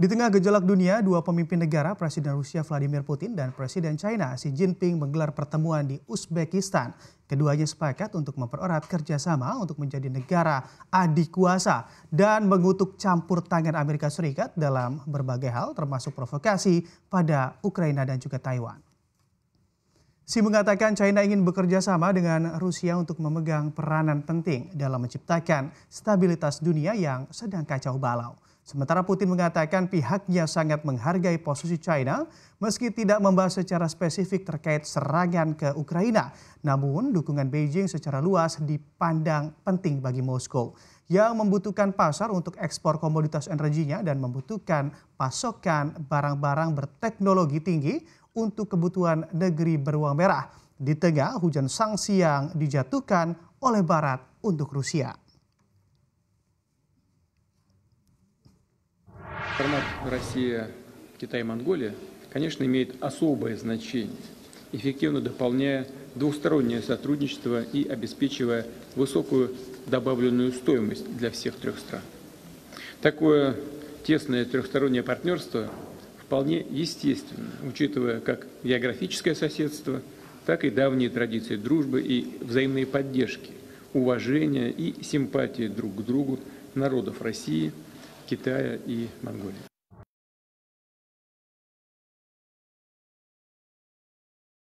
Di tengah gejolak dunia, dua pemimpin negara, Presiden Rusia Vladimir Putin dan Presiden China Xi Jinping menggelar pertemuan di Uzbekistan. Keduanya sepakat untuk mempererat kerjasama untuk menjadi negara adik kuasa dan mengutuk campur tangan Amerika Serikat dalam berbagai hal termasuk provokasi pada Ukraina dan juga Taiwan. Xi mengatakan China ingin bekerja sama dengan Rusia untuk memegang peranan penting dalam menciptakan stabilitas dunia yang sedang kacau balau. Sementara Putin mengatakan pihaknya sangat menghargai posisi China meski tidak membahas secara spesifik terkait serangan ke Ukraina. Namun dukungan Beijing secara luas dipandang penting bagi Moskow yang membutuhkan pasar untuk ekspor komoditas energinya dan membutuhkan pasokan barang-barang berteknologi tinggi untuk kebutuhan negeri beruang merah di tengah hujan sanksi yang dijatuhkan oleh Barat untuk Rusia. Формат Россия, Китай, Монголия, конечно, имеет особое значение, эффективно дополняя двустороннее сотрудничество и обеспечивая высокую добавленную стоимость для всех трех стран. Такое тесное трехстороннее партнерство вполне естественно, учитывая как географическое соседство, так и давние традиции дружбы и взаимной поддержки, уважения и симпатии друг к другу народов России – Китая и Монголии.